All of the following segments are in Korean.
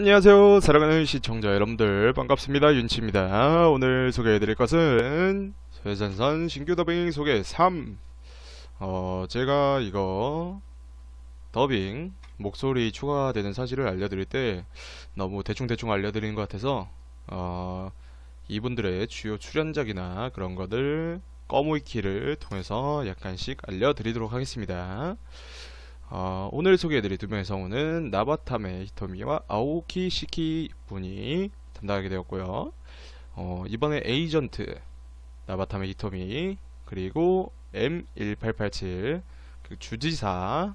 안녕하세요 사랑하는 시청자 여러분들 반갑습니다 윤치입니다 오늘 소개해드릴 것은 회전선 신규 더빙 소개 3 어, 제가 이거 더빙 목소리 추가되는 사실을 알려드릴 때 너무 대충대충 알려드리는 것 같아서 어, 이분들의 주요 출연작이나 그런 것들 꺼모이키를 통해서 약간씩 알려드리도록 하겠습니다 어, 오늘 소개해드릴 두 명의 성우는 나바타메 히토미와 아오키 시키 분이 담당하게 되었고요. 어, 이번에 에이전트 나바타메 히토미 그리고 M1887 그 주지사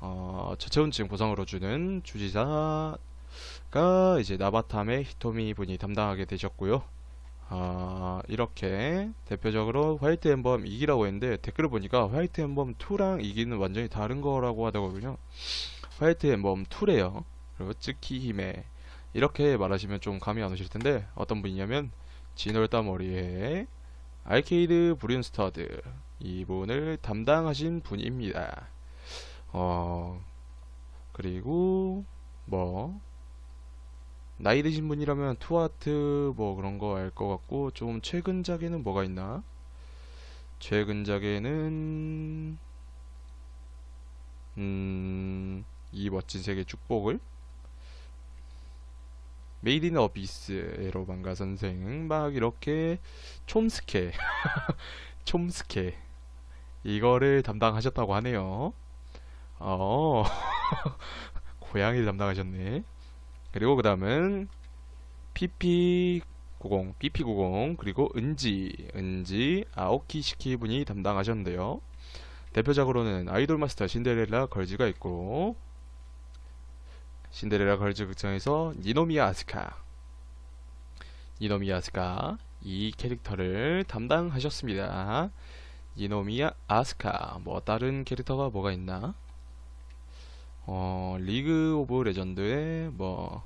어, 저체온증 보상으로 주는 주지사가 이제 나바타메 히토미 분이 담당하게 되셨고요. 어, 이렇게 대표적으로 화이트 엠범 2기라고 했는데 댓글을 보니까 화이트 엠범 2랑 2기는 완전히 다른 거라고 하더군요 화이트 엠범 2래요 그리고 쯔키히메 이렇게 말하시면 좀 감이 안 오실 텐데 어떤 분이냐면 진월다 머리에 알케이드 브륜스터드 이분을 담당하신 분입니다 어 그리고 뭐 나이 드신 분이라면 투아트 뭐 그런 거 알 것 같고 좀 최근작에는 뭐가 있나? 최근작에는 음, 이 멋진 세계 축복을 메이드 인 어비스 에로방가 선생 막 이렇게 촘스케 촘스케 이거를 담당하셨다고 하네요 어 고양이를 담당하셨네 그리고 그 다음은 PP90, PP90 그리고 은지, 은지, 아오키 시키 분이 담당하셨는데요. 대표작으로는 아이돌 마스터 신데렐라 걸즈가 있고 신데렐라 걸즈 극장에서 니노미야 아스카 니노미야 아스카 이 캐릭터를 담당하셨습니다. 니노미야 아스카 뭐 다른 캐릭터가 뭐가 있나? 어, 리그 오브 레전드의 뭐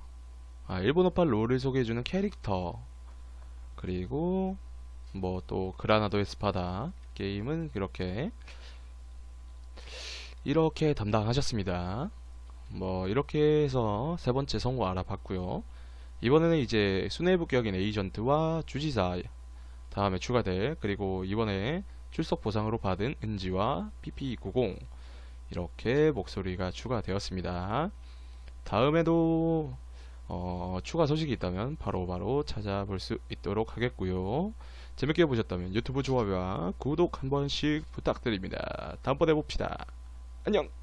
아, 일본어판 롤을 소개해주는 캐릭터 그리고 뭐 또 그라나도의 스파다 게임은 이렇게 이렇게 담당하셨습니다. 뭐 이렇게 해서 세 번째 선공 알아봤고요. 이번에는 이제 수뇌부 격인 에이전트와 주지사 다음에 추가될 그리고 이번에 출석 보상으로 받은 은지와 PP90 이렇게 목소리가 추가되었습니다. 다음에도 어, 추가 소식이 있다면 바로바로 바로 찾아볼 수 있도록 하겠고요. 재밌게 보셨다면 유튜브 좋아요와 구독 한 번씩 부탁드립니다. 다음번에 봅시다. 안녕!